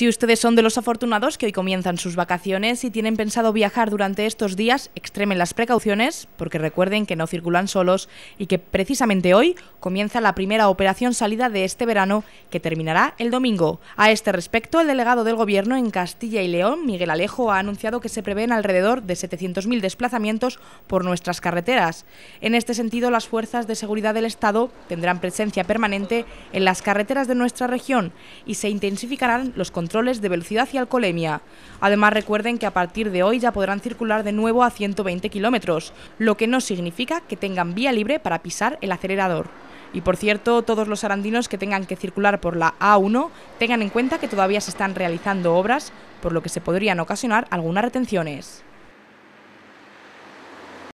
Si ustedes son de los afortunados que hoy comienzan sus vacaciones y tienen pensado viajar durante estos días, extremen las precauciones, porque recuerden que no circulan solos y que precisamente hoy comienza la primera operación salida de este verano que terminará el domingo. A este respecto, el delegado del Gobierno en Castilla y León, Miguel Alejo, ha anunciado que se prevén alrededor de 700.000 desplazamientos por nuestras carreteras. En este sentido, las fuerzas de seguridad del Estado tendrán presencia permanente en las carreteras de nuestra región y se intensificarán los controles de velocidad y alcoholemia. Además, recuerden que a partir de hoy ya podrán circular de nuevo a 120 kilómetros, lo que no significa que tengan vía libre para pisar el acelerador. Y por cierto, todos los arandinos que tengan que circular por la A1 tengan en cuenta que todavía se están realizando obras, por lo que se podrían ocasionar algunas retenciones.